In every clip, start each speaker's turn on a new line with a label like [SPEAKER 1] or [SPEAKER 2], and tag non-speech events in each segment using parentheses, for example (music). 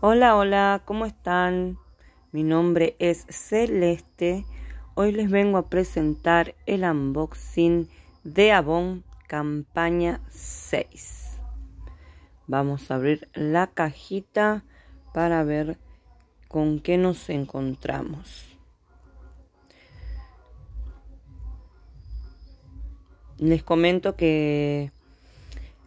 [SPEAKER 1] Hola, hola, ¿cómo están? Mi nombre es Celeste. Hoy les vengo a presentar el unboxing de Avon Campaña 6. Vamos a abrir la cajita para ver con qué nos encontramos. Les comento que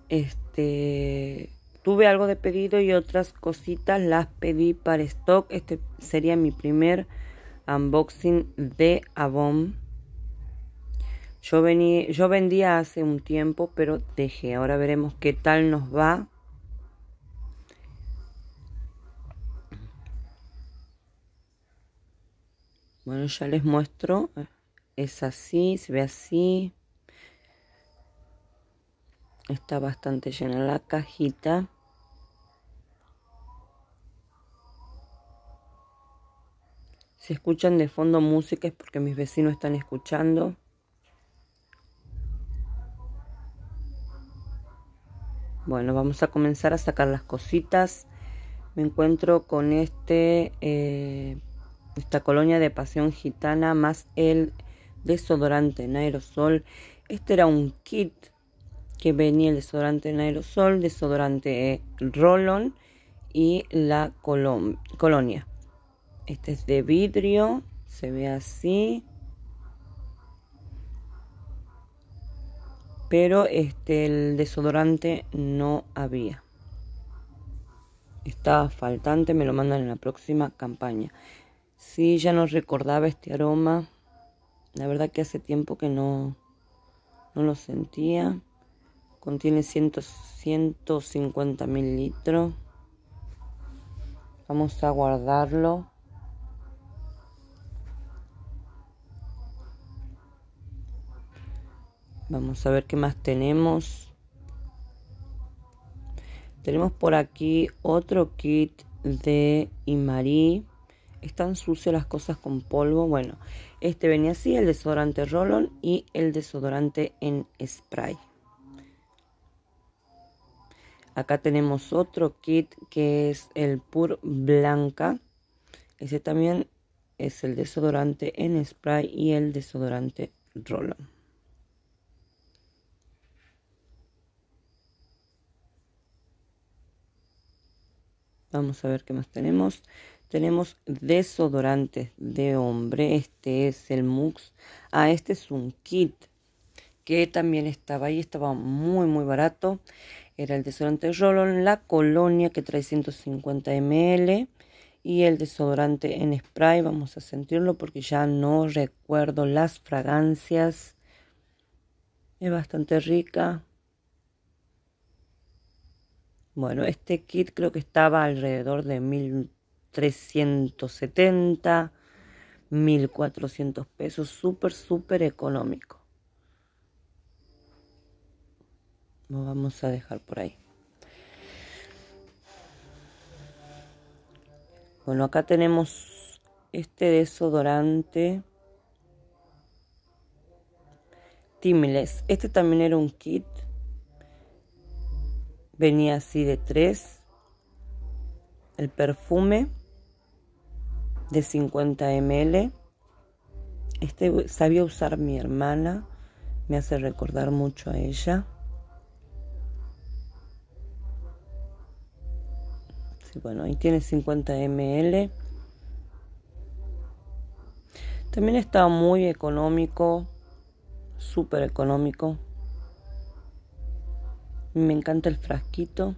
[SPEAKER 1] este Tuve algo de pedido y otras cositas las pedí para stock. Este sería mi primer unboxing de Avon. Yo, yo vendía hace un tiempo, pero dejé. Ahora veremos qué tal nos va. Bueno, ya les muestro. Es así, se ve así. Está bastante llena la cajita. Si escuchan de fondo música es porque mis vecinos están escuchando. Bueno, vamos a comenzar a sacar las cositas. Me encuentro con este, eh, esta colonia de pasión gitana más el desodorante en aerosol. Este era un kit que venía el desodorante en aerosol, desodorante Rollon eh, Rolon y la colonia. Este es de vidrio, se ve así. Pero este el desodorante no había. Estaba faltante, me lo mandan en la próxima campaña. Sí, ya no recordaba este aroma. La verdad que hace tiempo que no, no lo sentía. Contiene 150 mil litros Vamos a guardarlo Vamos a ver qué más tenemos. Tenemos por aquí otro kit de Imari. Están sucias las cosas con polvo. Bueno, este venía así, el desodorante Rollon y el desodorante en spray. Acá tenemos otro kit que es el Pur Blanca. Ese también es el desodorante en spray y el desodorante Rollon. Vamos a ver qué más tenemos. Tenemos desodorantes de hombre. Este es el Mux. Ah, este es un kit que también estaba ahí. Estaba muy, muy barato. Era el desodorante en la colonia que trae 150 ml. Y el desodorante en spray. Vamos a sentirlo porque ya no recuerdo las fragancias. Es bastante rica. Bueno, este kit creo que estaba alrededor de 1370, 1400 pesos, súper, súper económico. Lo vamos a dejar por ahí. Bueno, acá tenemos este desodorante Timeless. Este también era un kit Venía así de 3. El perfume de 50 ml. Este sabía usar mi hermana. Me hace recordar mucho a ella. Sí, bueno, ahí tiene 50 ml. También está muy económico, súper económico. Me encanta el frasquito.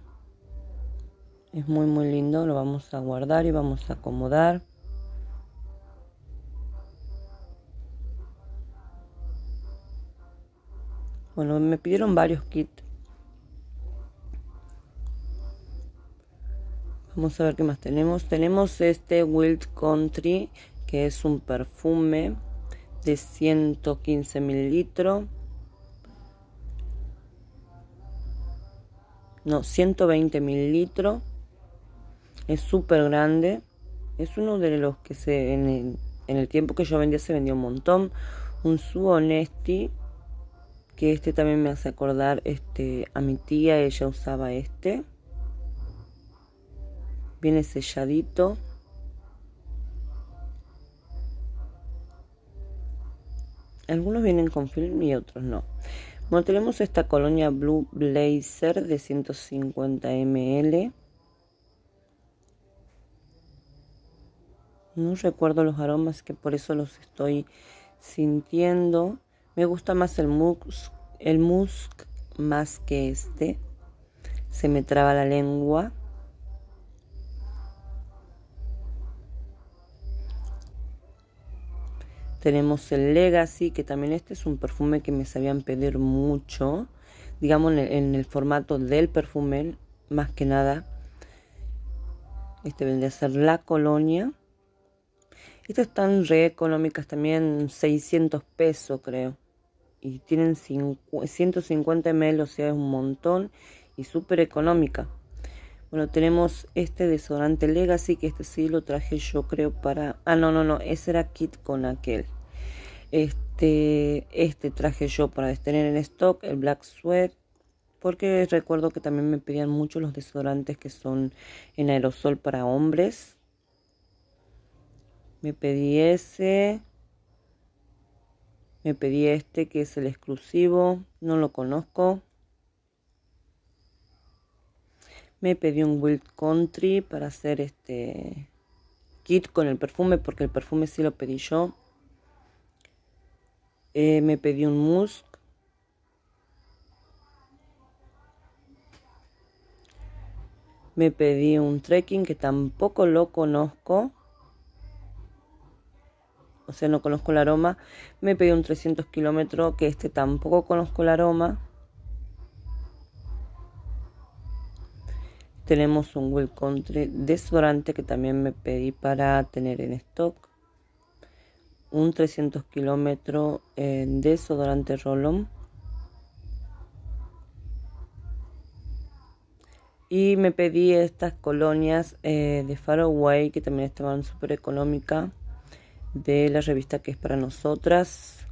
[SPEAKER 1] Es muy muy lindo. Lo vamos a guardar y vamos a acomodar. Bueno, me pidieron varios kits. Vamos a ver qué más tenemos. Tenemos este Wild Country, que es un perfume de 115 mililitros. no, 120 mililitros. Es súper grande. Es uno de los que se en el, tiempo que yo vendía se vendió un montón. Un Su honesti. que este también me hace acordar este, a mi tía, ella usaba este. Viene selladito. Algunos vienen con film y otros no tenemos esta colonia Blue Blazer de 150 ml. No recuerdo los aromas que por eso los estoy sintiendo. Me gusta más el musk, el musk más que este. Se me traba la lengua. Tenemos el Legacy, que también este es un perfume que me sabían pedir mucho, digamos en el, formato del perfume, más que nada. Este vendría a ser La Colonia. Estas están re económicas también, 600 pesos creo. Y tienen 150 ml, o sea, es un montón. Y súper económica. Bueno, tenemos este desodorante Legacy, que este sí lo traje yo creo para... Ah, no, no, no, ese era kit con aquel. Este, este traje yo para tener en stock, el Black Sweat. Porque recuerdo que también me pedían mucho los desodorantes que son en aerosol para hombres. Me pedí ese. Me pedí este que es el exclusivo. No lo conozco. Me pedí un Wild Country para hacer este kit con el perfume, porque el perfume sí lo pedí yo. Eh, me pedí un musk. Me pedí un trekking que tampoco lo conozco. O sea, no conozco el aroma. Me pedí un 300 kilómetros que este tampoco conozco el aroma. Tenemos un Will Country desodorante que también me pedí para tener en stock. Un 300 kilómetros eh, desodorante Rolón. Y me pedí estas colonias De eh, de Faraway que también estaban súper económicas de la revista que es para nosotras.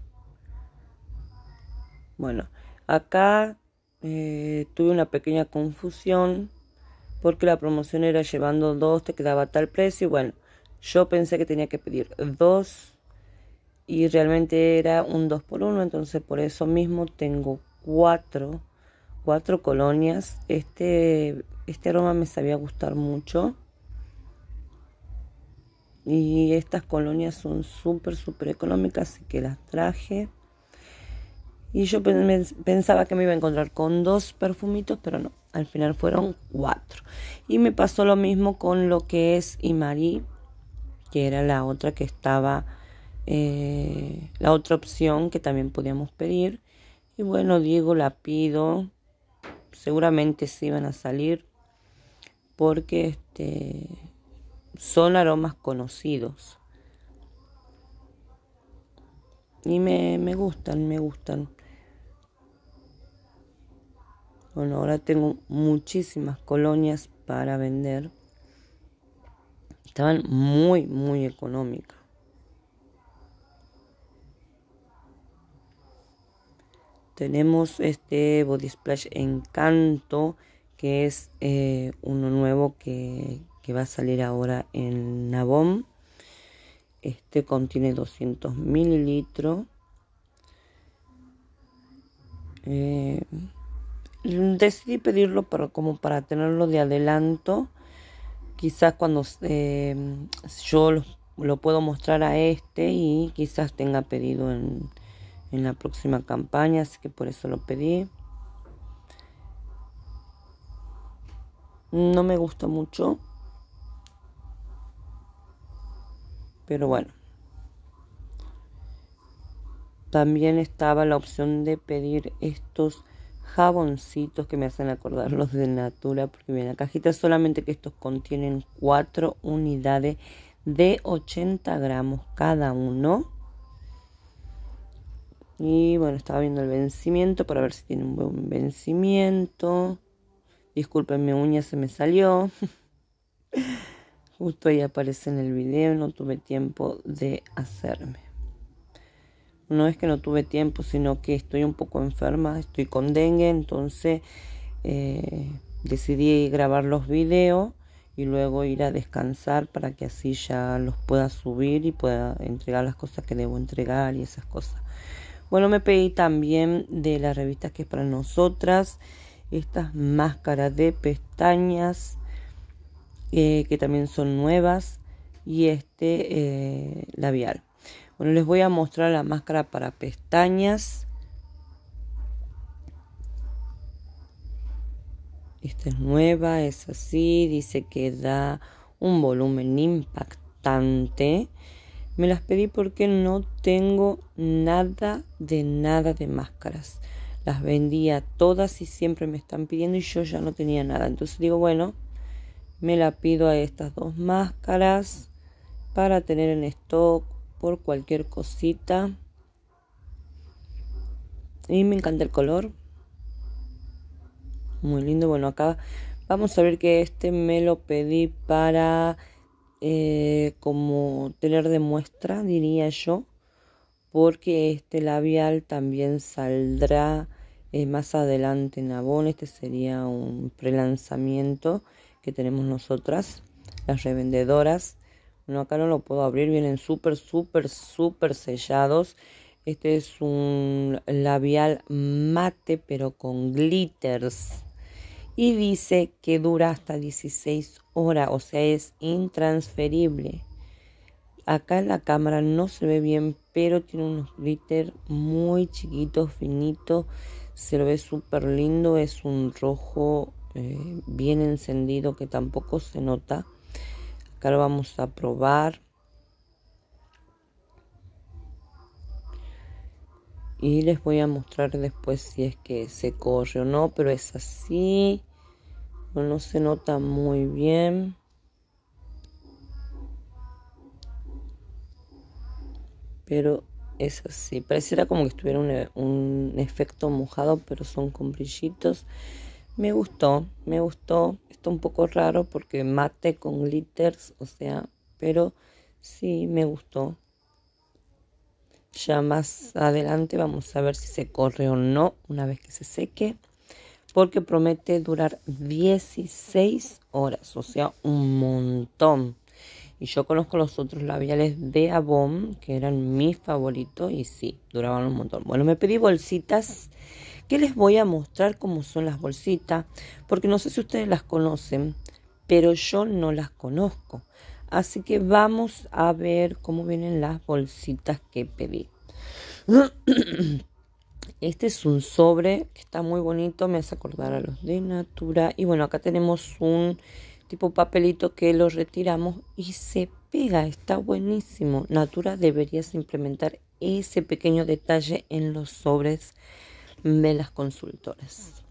[SPEAKER 1] Bueno, acá eh, tuve una pequeña confusión porque la promoción era llevando dos, te quedaba tal precio. Y bueno, yo pensé que tenía que pedir dos y realmente era un dos por uno. entonces por eso mismo tengo cuatro, cuatro colonias. Este, este aroma me sabía gustar mucho. Y estas colonias son súper, súper económicas, así que las traje. Y yo pensaba que me iba a encontrar con dos perfumitos, pero no, al final fueron cuatro. Y me pasó lo mismo con lo que es Imari, que era la otra que estaba, eh, la otra opción que también podíamos pedir. Y bueno, Diego la pido, seguramente sí van a salir, porque este, son aromas conocidos. Y me, me gustan, me gustan. Bueno, ahora tengo muchísimas colonias para vender. Estaban muy, muy económicas. Tenemos este Body Splash Encanto, que es eh, uno nuevo que, que, va a salir ahora en Nabom. Este contiene 200 mililitros. Eh, decidí pedirlo para, como para tenerlo de adelanto. Quizás cuando eh, yo lo, puedo mostrar a este y quizás tenga pedido en, en la próxima campaña, así que por eso lo pedí. No me gusta mucho. Pero bueno. También estaba la opción de pedir estos jaboncitos que me hacen acordar los de Natura, porque viene la cajita solamente que estos contienen 4 unidades de 80 gramos cada uno. Y bueno, estaba viendo el vencimiento para ver si tiene un buen vencimiento. Disculpen, mi uña se me salió. (laughs) Justo ahí aparece en el video, no tuve tiempo de hacerme no es que no tuve tiempo, sino que estoy un poco enferma, estoy con dengue, entonces eh, decidí grabar los videos y luego ir a descansar para que así ya los pueda subir y pueda entregar las cosas que debo entregar y esas cosas. Bueno, me pedí también de la revista que es para nosotras, estas máscaras de pestañas eh, que también son nuevas y este eh, labial. Bueno, les voy a mostrar la máscara para pestañas. Esta es nueva, es así, dice que da un volumen impactante. Me las pedí porque no tengo nada de nada de máscaras. Las vendía todas y siempre me están pidiendo y yo ya no tenía nada. Entonces digo, bueno, me la pido a estas dos máscaras para tener en stock cualquier cosita. Y me encanta el color. Muy lindo. Bueno, acá vamos a ver que este me lo pedí para eh, como tener de muestra, diría yo. Porque este labial también saldrá eh, más adelante en Avon. Este sería un prelanzamiento que tenemos nosotras, las revendedoras. No, acá no lo puedo abrir. Vienen súper, súper, súper sellados. Este es un labial mate, pero con glitters. Y dice que dura hasta 16 horas, o sea, es intransferible. Acá en la cámara no se ve bien, pero tiene unos glitter muy chiquitos, finitos. Se lo ve súper lindo. Es un rojo eh, bien encendido que tampoco se nota acá lo vamos a probar. Y les voy a mostrar después si es que se corre o no, pero es así. No, se nota muy bien. Pero es así. Pareciera como que estuviera un, un efecto mojado, pero son con brillitos. Me gustó, me gustó. Está un poco raro porque mate con glitters, o sea, pero sí me gustó. Ya más adelante vamos a ver si se corre o no una vez que se seque. Porque promete durar 16 horas, o sea, un montón. Y yo conozco los otros labiales de Avon, que eran mis favoritos, y sí, duraban un montón. Bueno, me pedí bolsitas les voy a mostrar cómo son las bolsitas, porque no sé si ustedes las conocen, pero yo no las conozco. Así que vamos a ver cómo vienen las bolsitas que pedí. (clears throat) Este es un sobre que está muy bonito, me hace acordar a los de Natura. Y bueno, acá tenemos un tipo papelito que lo retiramos y se pega, está buenísimo. Natura debería implementar ese pequeño detalle en los sobres de las consultoras.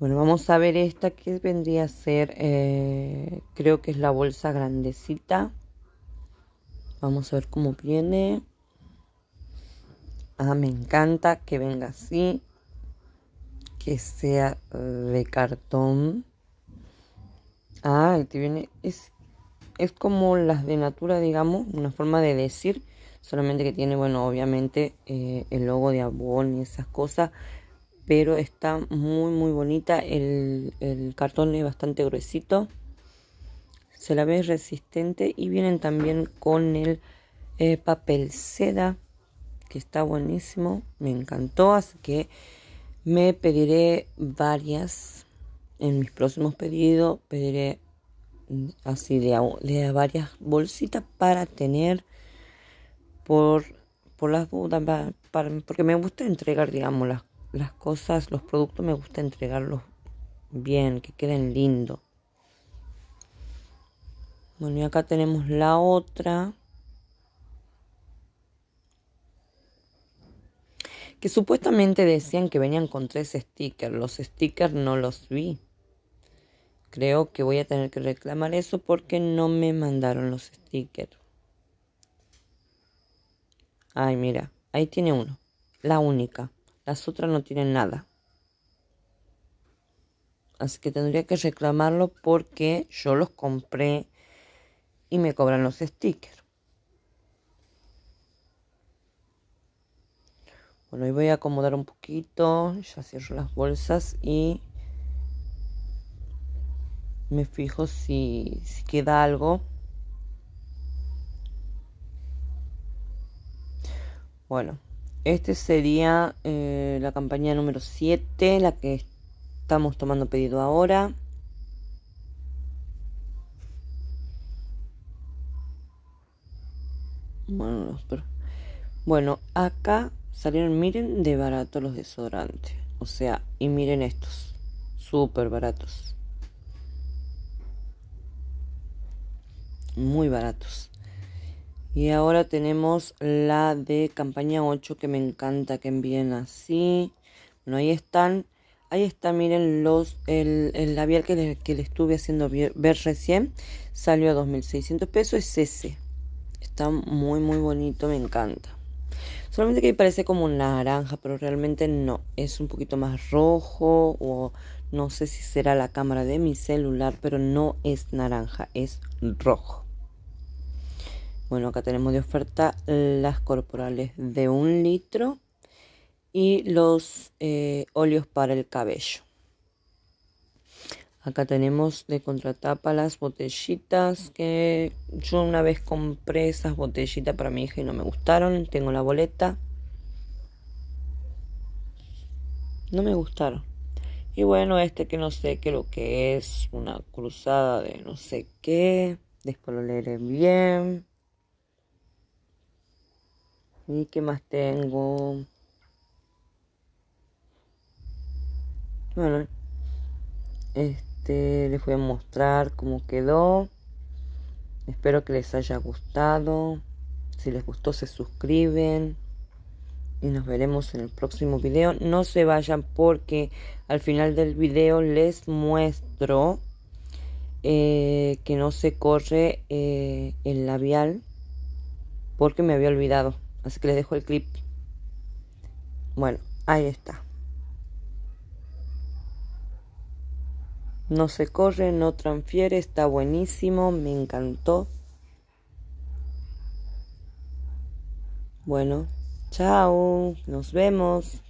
[SPEAKER 1] Bueno, vamos a ver esta que vendría a ser, eh, creo que es la bolsa grandecita. Vamos a ver cómo viene. Ah, me encanta que venga así, que sea de cartón. Ah, viene, es, es como las de Natura, digamos, una forma de decir solamente que tiene, bueno, obviamente eh, el logo de Avon y esas cosas, pero está muy, muy bonita, el, el cartón es bastante gruesito, se la ve resistente y vienen también con el eh, papel seda, que está buenísimo, me encantó, así que me pediré varias en mis próximos pedidos, pediré mm, así de, de varias bolsitas para tener por, por las dudas, porque me gusta entregar, digamos, las, las cosas, los productos, me gusta entregarlos bien, que queden lindos. Bueno, y acá tenemos la otra. Que supuestamente decían que venían con tres stickers. Los stickers no los vi. Creo que voy a tener que reclamar eso porque no me mandaron los stickers. Ay, mira, ahí tiene uno. La única. Las otras no tienen nada. Así que tendría que reclamarlo porque yo los compré y me cobran los stickers. Bueno, y voy a acomodar un poquito. Ya cierro las bolsas y me fijo si, si queda algo. Bueno, este sería eh, la campaña número 7, la que estamos tomando pedido ahora. Bueno, bueno, acá salieron, miren, de barato los desodorantes. O sea, y miren estos, súper baratos. Muy baratos. Y ahora tenemos la de campaña 8 que me encanta que envíen así. Bueno, ahí están. Ahí está, miren, los, el, labial que le, que le, estuve haciendo ver recién. Salió a 2.600 pesos. Es ese. Está muy, muy bonito. Me encanta. Solamente que parece como naranja, pero realmente no. Es un poquito más rojo o no sé si será la cámara de mi celular, pero no es naranja, es rojo. Bueno, acá tenemos de oferta las corporales de un litro y los eh, óleos para el cabello. Acá tenemos de contratapa las botellitas que yo una vez compré esas botellitas para mi hija y no me gustaron. Tengo la boleta. No me gustaron. Y bueno, este que no sé qué lo que es, una cruzada de no sé qué. Después lo leeré bien. ¿Y qué más tengo? Bueno, este les voy a mostrar cómo quedó. Espero que les haya gustado. Si les gustó se suscriben. Y nos veremos en el próximo video. No se vayan porque al final del video les muestro eh, que no se corre eh, el labial. Porque me había olvidado. Así que les dejo el clip. Bueno, ahí está. No se corre, no transfiere, está buenísimo, me encantó. Bueno, chao, nos vemos.